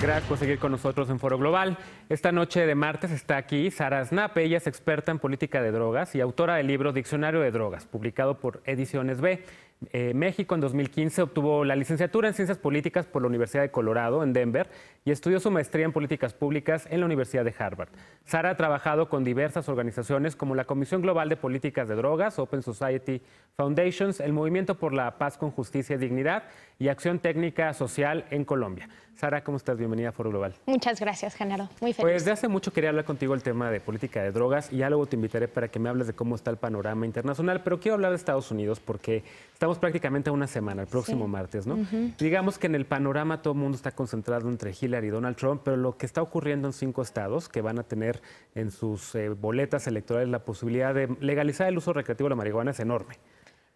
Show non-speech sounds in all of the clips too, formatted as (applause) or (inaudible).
Gracias por seguir con nosotros en Foro Global. Esta noche de martes está aquí Sara Snape. Ella es experta en política de drogas y autora del libro Diccionario de Drogas, publicado por Ediciones B. Eh, México en 2015 obtuvo la licenciatura en Ciencias Políticas por la Universidad de Colorado en Denver y estudió su maestría en Políticas Públicas en la Universidad de Harvard. Sara ha trabajado con diversas organizaciones como la Comisión Global de Políticas de Drogas, Open Society Foundations, el Movimiento por la Paz con Justicia y Dignidad y acción técnica social en Colombia. Sara, ¿cómo estás? Bienvenida a Foro Global. Muchas gracias, Genaro. Muy feliz. Pues de hace mucho quería hablar contigo el tema de política de drogas y ya luego te invitaré para que me hables de cómo está el panorama internacional, pero quiero hablar de Estados Unidos porque estamos prácticamente a una semana, el próximo martes, ¿no? Digamos que en el panorama todo el mundo está concentrado entre Hillary y Donald Trump, pero lo que está ocurriendo en cinco estados que van a tener en sus eh, boletas electorales la posibilidad de legalizar el uso recreativo de la marihuana es enorme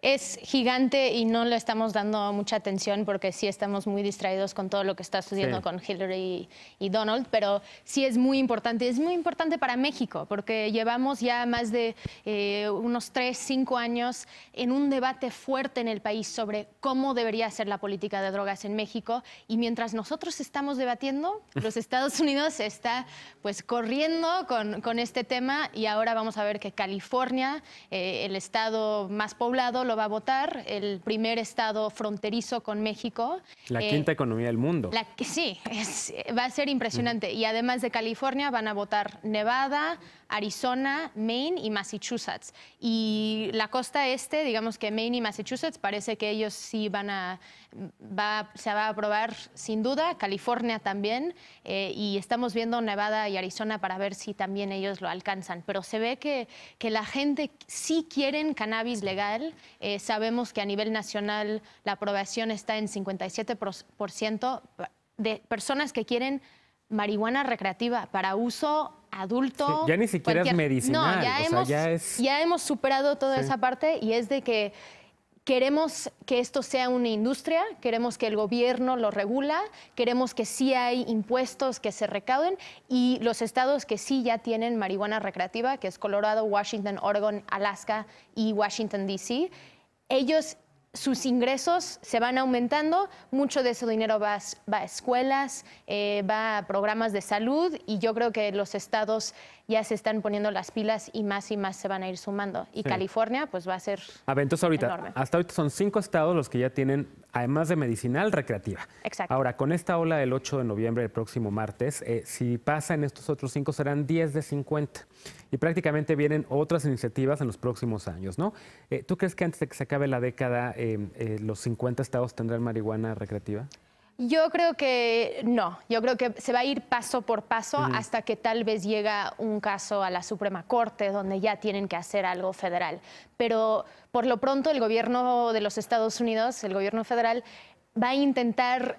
es gigante y no le estamos dando mucha atención porque sí estamos muy distraídos con todo lo que está sucediendo con Hillary y, Donald, pero sí es muy importante. Es muy importante para México porque llevamos ya más de eh, unos tres, cinco años en un debate fuerte en el país sobre cómo debería ser la política de drogas en México y mientras nosotros estamos debatiendo, (laughs) los Estados Unidos está pues corriendo con, este tema y ahora vamos a ver que California, eh, el estado más poblado, va a votar, el primer estado fronterizo con México. La eh, quinta economía del mundo. La, sí, va a ser impresionante. Y además de California van a votar Nevada, Arizona, Maine y Massachusetts. Y la costa este, digamos que Maine y Massachusetts, parece que ellos sí van a, se va a aprobar sin duda, California también, eh, y estamos viendo Nevada y Arizona para ver si también ellos lo alcanzan. Pero se ve que, que la gente sí quieren cannabis legal, eh, sabemos que a nivel nacional la aprobación está en 57% de personas que quieren marihuana recreativa para uso adulto. ya ni siquiera es medicinal. ya, hemos, superado toda esa parte y es de que queremos que esto sea una industria, queremos que el gobierno lo regula, queremos que sí hay impuestos que se recauden y los estados que sí ya tienen marihuana recreativa, que es Colorado, Washington, Oregon, Alaska y Washington, D.C., ellos sus ingresos se van aumentando, mucho de ese dinero va a, escuelas, eh, va a programas de salud y yo creo que los estados ya se están poniendo las pilas y más y más se van a ir sumando. Y California pues va a ser... A ahorita, hasta ahorita son cinco estados los que ya tienen además de medicinal, recreativa. Exacto. Ahora, con esta ola del 8 de noviembre, el próximo martes, eh, si pasan estos otros cinco, serán 10 de 50. Y prácticamente vienen otras iniciativas en los próximos años, ¿no? Eh, ¿Tú crees que antes de que se acabe la década, eh, los 50 estados tendrán marihuana recreativa? Yo creo que no, yo creo que se va a ir paso por paso hasta que tal vez llega un caso a la Suprema Corte donde ya tienen que hacer algo federal. Pero por lo pronto el gobierno de los Estados Unidos, el gobierno federal, va a intentar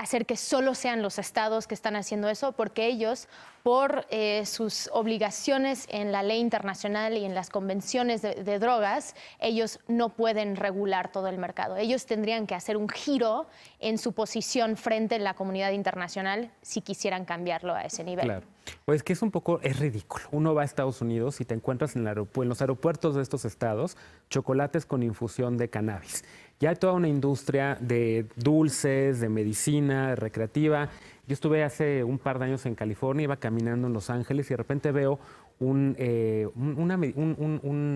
hacer que solo sean los estados que están haciendo eso, porque ellos, por eh, sus obligaciones en la ley internacional y en las convenciones de, drogas, ellos no pueden regular todo el mercado. Ellos tendrían que hacer un giro en su posición frente a la comunidad internacional si quisieran cambiarlo a ese nivel. Pues que es un poco, es ridículo. Uno va a Estados Unidos y te encuentras en, los aeropuertos de estos estados chocolates con infusión de cannabis. Ya hay toda una industria de dulces, de medicina, de recreativa yo estuve hace un par de años en California, iba caminando en Los Ángeles y de repente veo un, eh,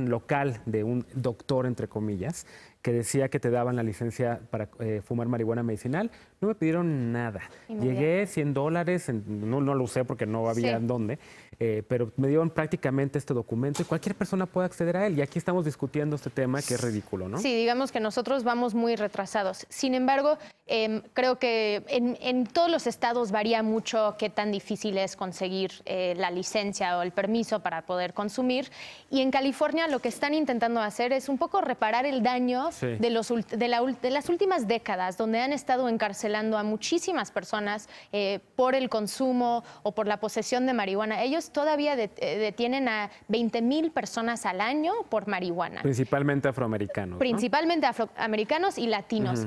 local de un doctor, entre comillas, que decía que te daban la licencia para eh, fumar marihuana medicinal. No me pidieron nada. Llegué 100 dólares, no, no, lo usé porque no había en dónde, eh, pero me dieron prácticamente este documento y cualquier persona puede acceder a él. Y aquí estamos discutiendo este tema que es ridículo, ¿no? Sí, digamos que nosotros vamos muy retrasados. Sin embargo, Em, creo que en, todos los estados varía mucho qué tan difícil es conseguir eh, la licencia o el permiso para poder consumir. Y en California lo que están intentando hacer es un poco reparar el daño de, los, de, las últimas décadas, donde han estado encarcelando a muchísimas personas eh, por el consumo o por la posesión de marihuana. Ellos todavía eh, detienen a 20 mil personas al año por marihuana. Principalmente afroamericanos. Principalmente afroamericanos y latinos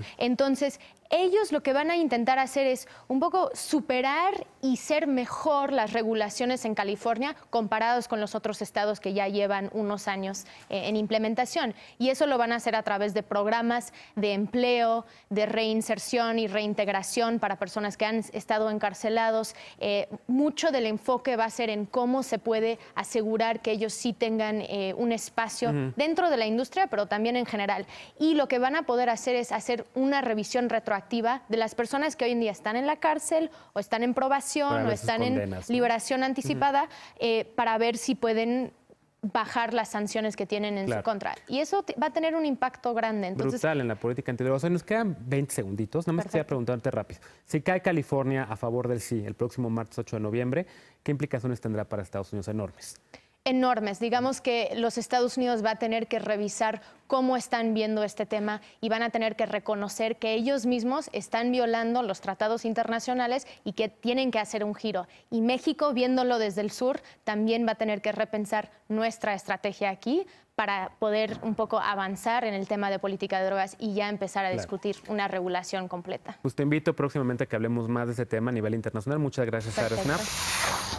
ellos lo que van a intentar hacer es un poco superar y ser mejor las regulaciones en California comparados con los otros estados que ya llevan unos años eh, en implementación. Y eso lo van a hacer a través de programas de empleo, de reinserción y reintegración para personas que han estado encarcelados. Eh, mucho del enfoque va a ser en cómo se puede asegurar que ellos sí tengan eh, un espacio dentro de la industria, pero también en general. Y lo que van a poder hacer es hacer una revisión retroactiva activa de las personas que hoy en día están en la cárcel o están en probación o están en liberación anticipada eh, para ver si pueden bajar las sanciones que tienen en su contra. Y eso va a tener un impacto grande. Entonces... Brutal en la política antidrogas. nos quedan 20 segunditos. Nada más quería preguntarte rápido. Si cae California a favor del sí el próximo martes 8 de noviembre, ¿qué implicaciones tendrá para Estados Unidos enormes? enormes. Digamos que los Estados Unidos va a tener que revisar cómo están viendo este tema y van a tener que reconocer que ellos mismos están violando los tratados internacionales y que tienen que hacer un giro. Y México, viéndolo desde el sur, también va a tener que repensar nuestra estrategia aquí para poder un poco avanzar en el tema de política de drogas y ya empezar a discutir una regulación completa. Pues te invito próximamente a que hablemos más de este tema a nivel internacional. Muchas gracias, Perfecto. Sara